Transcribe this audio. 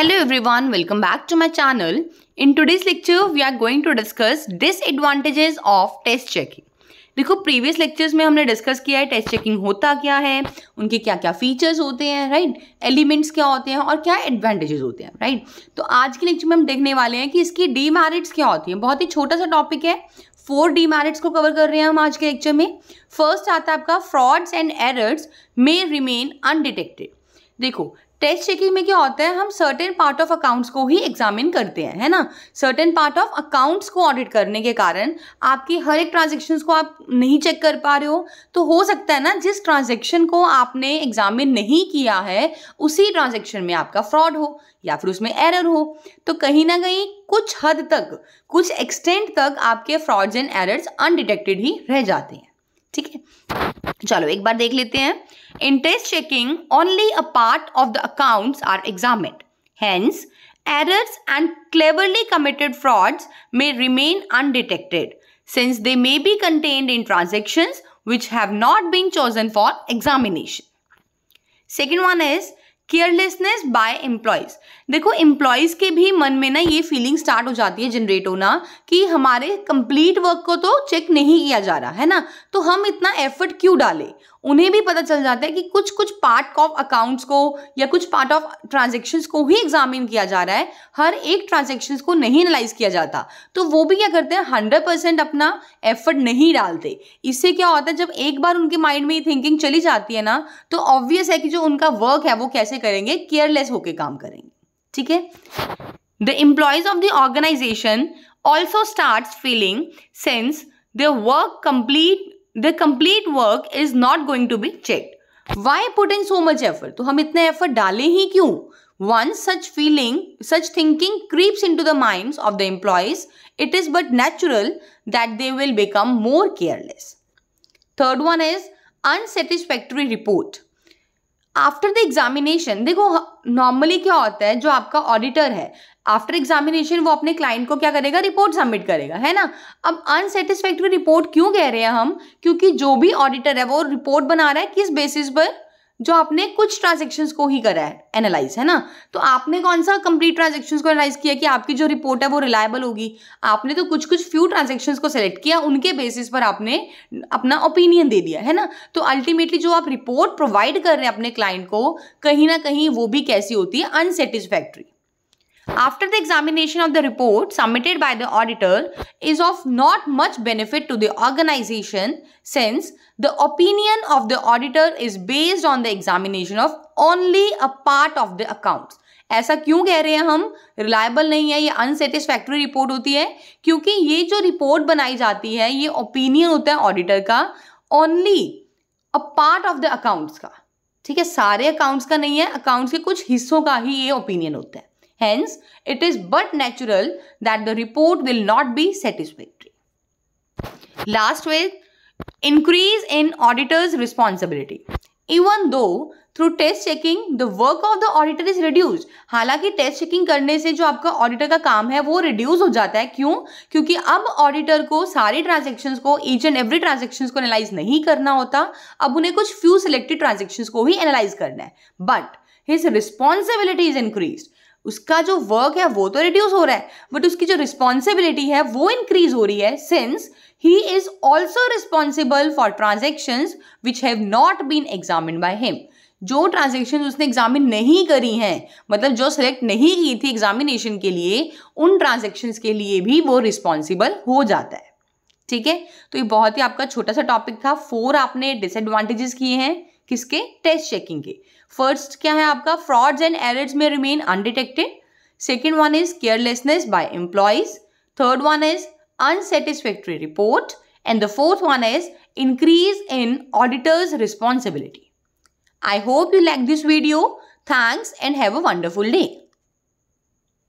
Hello everyone, welcome back to my channel. In today's lecture, we are going to discuss disadvantages of test checking. देखो previous lectures में हमने discuss किया है test checking होता क्या है उनके क्या क्या फीचर्स होते हैं राइट एलिमेंट्स क्या होते हैं और क्या एडवांटेजेस होते हैं राइट तो आज के लेक्चर में हम देखने वाले हैं कि इसकी डीमेरिट्स क्या होती हैं बहुत ही छोटा सा टॉपिक है फोर डीमेरिट्स को कवर कर रहे हैं हम आज के लेक्चर में फर्स्ट आता है आपका frauds and errors may remain undetected देखो टेस्ट चेकिंग में क्या होता है हम सर्टेन पार्ट ऑफ अकाउंट्स को ही एग्जामिन करते हैं है ना सर्टेन पार्ट ऑफ अकाउंट्स को ऑडिट करने के कारण आपकी हर एक ट्रांजेक्शन को आप नहीं चेक कर पा रहे हो तो हो सकता है ना जिस ट्रांजेक्शन को आपने एग्जामिन नहीं किया है उसी ट्रांजेक्शन में आपका फ्रॉड हो या फिर उसमें एरर हो तो कहीं ना कहीं कुछ हद तक कुछ एक्सटेंट तक आपके फ्रॉड्स एंड एरर्स अनडिटेक्टेड ही रह जाते हैं ठीक है चलो एक बार देख लेते हैं In test checking, only a part of the accounts are examined. Hence, errors and cleverly committed frauds may remain undetected since they may be contained in transactions which have not been chosen for examination. Second one is carelessness by employees. देखो employees के भी मन में ना ये feeling start हो जाती है जनरेट होना कि हमारे कंप्लीट वर्क को तो चेक नहीं किया जा रहा है ना तो हम इतना एफर्ट क्यों डालें उन्हें भी पता चल जाता है कि कुछ कुछ पार्ट ऑफ अकाउंट्स को या कुछ पार्ट ऑफ ट्रांजेक्शन्स को ही एग्जामिन किया जा रहा है हर एक ट्रांजेक्शन्स को नहीं एनालाइज किया जाता तो वो भी क्या करते हैं हंड्रेड परसेंट अपना एफर्ट नहीं डालते इससे क्या होता है जब एक बार उनके माइंड में ये थिंकिंग चली जाती है ना तो ऑब्वियस है कि जो उनका वर्क है वो कैसे करेंगे केयरलेस होकर काम करेंगे ठीक है the employees of the organisation also start feeling since the work complete the complete work is not going to be check why put in so much effort तो हम इतने एफर्ट डालें ही क्यों one such feeling such thinking creeps into the mind of the employees it is but natural that they will become more careless third one is unsatisfactory report after the examination देखो normally क्या होता है जो आपका auditor है after examination वो अपने client को क्या करेगा रिपोर्ट सबमिट करेगा है ना अब अनसेटिस्फैक्ट्री रिपोर्ट क्यों कह रहे हैं हम क्योंकि जो भी ऑडिटर है वो रिपोर्ट बना रहा है किस बेसिस पर जो आपने कुछ ट्रांजेक्शन को ही करा है एनालाइज है ना तो आपने कौन सा कंप्लीट ट्रांजेक्शन को एनालाइज किया कि आपकी जो रिपोर्ट है वो रिलायबल होगी आपने तो कुछ कुछ फ्यू ट्रांजेक्शन को सेलेक्ट किया उनके बेसिस पर आपने अपना ओपिनियन दे दिया है ना तो अल्टीमेटली जो आप रिपोर्ट प्रोवाइड कर रहे हैं अपने क्लाइंट को कहीं ना कहीं वो भी कैसी होती है unsatisfactory after the examination of the report submitted by the auditor is of not much benefit to the organization since the opinion of the auditor is based on the examination of only a part of the accounts ऐसा क्यों कह रहे हैं हम reliable नहीं है ये unsatisfactory report होती है क्योंकि ये जो रिपोर्ट बनाई जाती है ये ओपिनियन होता है ऑडिटर का only a part of the accounts का ठीक है सारे अकाउंट्स का नहीं है अकाउंट्स के कुछ हिस्सों का ही ये ओपिनियन होता है Hence, it is but natural that the report will not be satisfactory. Last way, increase in auditor's responsibility. Even though through test checking the work of the auditor is reduce हालांकि test checking करने से जो आपका auditor का काम है वो reduce हो जाता है क्यों क्योंकि अब ऑडिटर को सारी ट्रांजेक्शन को ईच एंड एवरी ट्रांजेक्शन को एनालाइज नहीं करना होता अब उन्हें कुछ फ्यू सिलेक्टेड ट्रांजेक्शन को ही एनालाइज करना है but his responsibility is increase उसका जो वर्क है वो तो रिड्यूस हो रहा है बट उसकी जो रिस्पॉन्सिबिलिटी है वो इंक्रीज हो रही है since he is also responsible for transaction which have not been examine by him जो ट्रांजेक्शन उसने एग्जामिन नहीं करी हैं मतलब जो सिलेक्ट नहीं की थी एग्जामिनेशन के लिए उन ट्रांजेक्शन्स के लिए भी वो रिस्पॉन्सिबल हो जाता है ठीक है तो ये बहुत ही आपका छोटा सा टॉपिक था फोर आपने डिसएडवांटेजेस किए हैं किसके टेस्ट चेकिंग के फर्स्ट क्या है आपका फ्रॉड्स एंड एरर्स में remain undetected second one is carelessness by employees third one is unsatisfactory report and the fourth one is increase in auditors responsibility I hope you like this video thanks and have a wonderful day